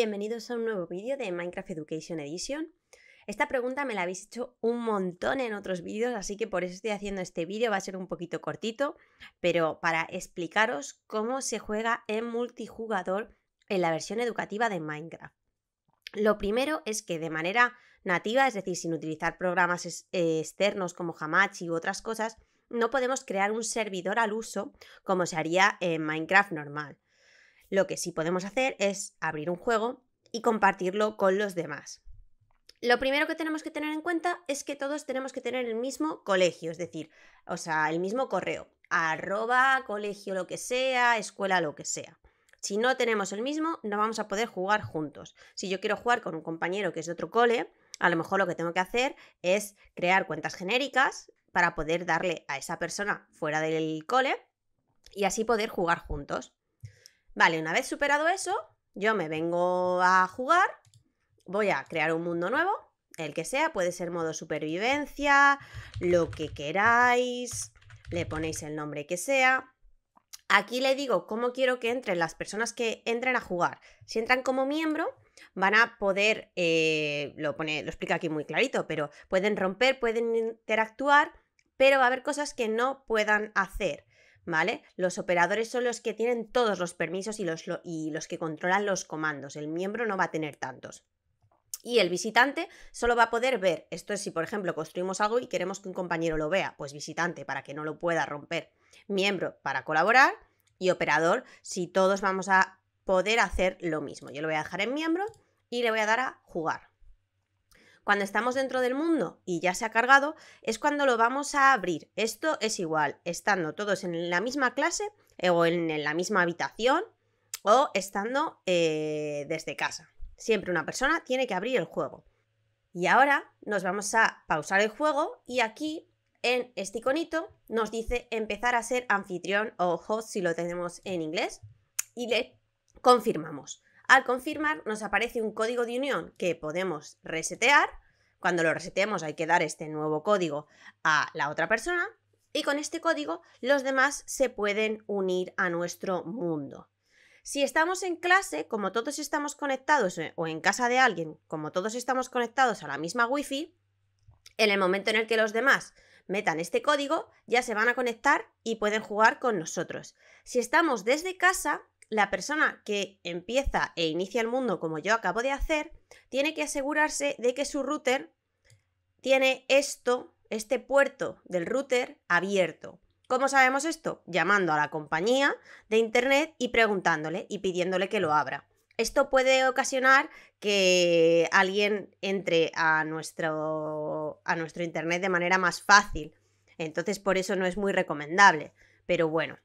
Bienvenidos a un nuevo vídeo de Minecraft Education Edition. Esta pregunta me la habéis hecho un montón en otros vídeos, así que por eso estoy haciendo este vídeo, va a ser un poquito cortito, pero para explicaros cómo se juega en multijugador en la versión educativa de Minecraft. Lo primero es que de manera nativa, es decir, sin utilizar programas eh, externos como Hamachi u otras cosas, no podemos crear un servidor al uso como se haría en Minecraft normal. Lo que sí podemos hacer es abrir un juego y compartirlo con los demás. Lo primero que tenemos que tener en cuenta es que todos tenemos que tener el mismo colegio, es decir, o sea, el mismo correo, arroba, colegio lo que sea, escuela lo que sea. Si no tenemos el mismo, no vamos a poder jugar juntos. Si yo quiero jugar con un compañero que es de otro cole, a lo mejor lo que tengo que hacer es crear cuentas genéricas para poder darle a esa persona fuera del cole y así poder jugar juntos. Vale, una vez superado eso, yo me vengo a jugar, voy a crear un mundo nuevo, el que sea, puede ser modo supervivencia, lo que queráis, le ponéis el nombre que sea. Aquí le digo cómo quiero que entren las personas que entren a jugar. Si entran como miembro, van a poder, eh, lo, pone, lo explica aquí muy clarito, pero pueden romper, pueden interactuar, pero va a haber cosas que no puedan hacer. Los operadores son los que tienen todos los permisos y los, y los que controlan los comandos. El miembro no va a tener tantos. Y el visitante solo va a poder ver, esto es si por ejemplo construimos algo y queremos que un compañero lo vea, pues visitante para que no lo pueda romper, miembro para colaborar y operador si todos vamos a poder hacer lo mismo. Yo lo voy a dejar en miembro y le voy a dar a jugar. Cuando estamos dentro del mundo y ya se ha cargado, es cuando lo vamos a abrir. Esto es igual, estando todos en la misma clase eh, o en, la misma habitación o estando eh, desde casa. Siempre una persona tiene que abrir el juego. Y ahora nos vamos a pausar el juego y aquí en este iconito nos dice empezar a ser anfitrión o host si lo tenemos en inglés y le confirmamos. Al confirmar nos aparece un código de unión que podemos resetear. Cuando lo resetemos hay que dar este nuevo código a la otra persona y con este código los demás se pueden unir a nuestro mundo. Si estamos en clase, como todos estamos conectados, eh, o en casa de alguien, como todos estamos conectados a la misma Wi-Fi, en el momento en el que los demás metan este código, ya se van a conectar y pueden jugar con nosotros. Si estamos desde casa, la persona que empieza e inicia el mundo como yo acabo de hacer, tiene que asegurarse de que su router tiene esto, este puerto del router abierto. ¿Cómo sabemos esto? Llamando a la compañía de Internet y preguntándole y pidiéndole que lo abra. Esto puede ocasionar que alguien entre a nuestro, a nuestro Internet de manera más fácil. Entonces por eso no es muy recomendable. Pero bueno.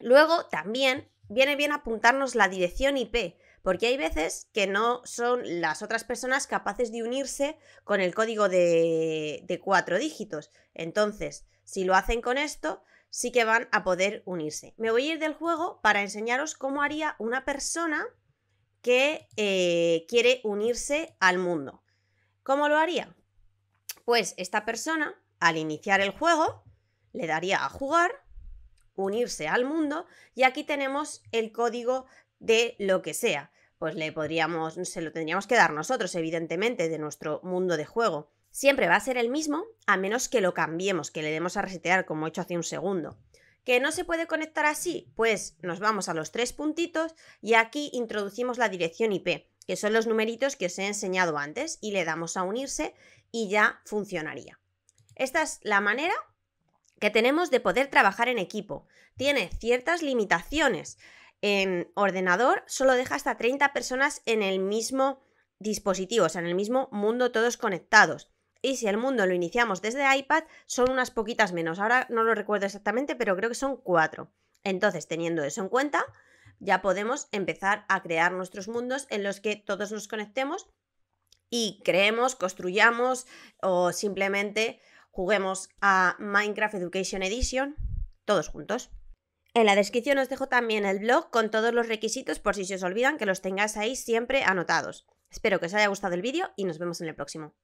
Luego también viene bien apuntarnos la dirección IP, porque hay veces que no son las otras personas capaces de unirse con el código de, cuatro dígitos. Entonces, si lo hacen con esto, sí que van a poder unirse. Me voy a ir del juego para enseñaros cómo haría una persona que eh, quiere unirse al mundo. ¿Cómo lo haría? Pues esta persona, al iniciar el juego, le daría a jugar unirse al mundo y aquí tenemos el código de lo que sea. Pues le podríamos, se lo tendríamos que dar nosotros, evidentemente, de nuestro mundo de juego. Siempre va a ser el mismo, a menos que lo cambiemos, que le demos a resetear como he hecho hace un segundo. ¿Que no se puede conectar así? Pues nos vamos a los tres puntitos y aquí introducimos la dirección IP, que son los numeritos que os he enseñado antes, y le damos a unirse y ya funcionaría. Esta es la manera que tenemos de poder trabajar en equipo. Tiene ciertas limitaciones. En ordenador solo deja hasta 30 personas en el mismo dispositivo, o sea, en el mismo mundo todos conectados. Y si el mundo lo iniciamos desde iPad, son unas poquitas menos. Ahora no lo recuerdo exactamente, pero creo que son cuatro. Entonces, teniendo eso en cuenta, ya podemos empezar a crear nuestros mundos en los que todos nos conectemos y creemos, construyamos o simplemente juguemos a Minecraft Education Edition todos juntos. En la descripción os dejo también el blog con todos los requisitos por si se os olvidan que los tengáis ahí siempre anotados. Espero que os haya gustado el vídeo y nos vemos en el próximo.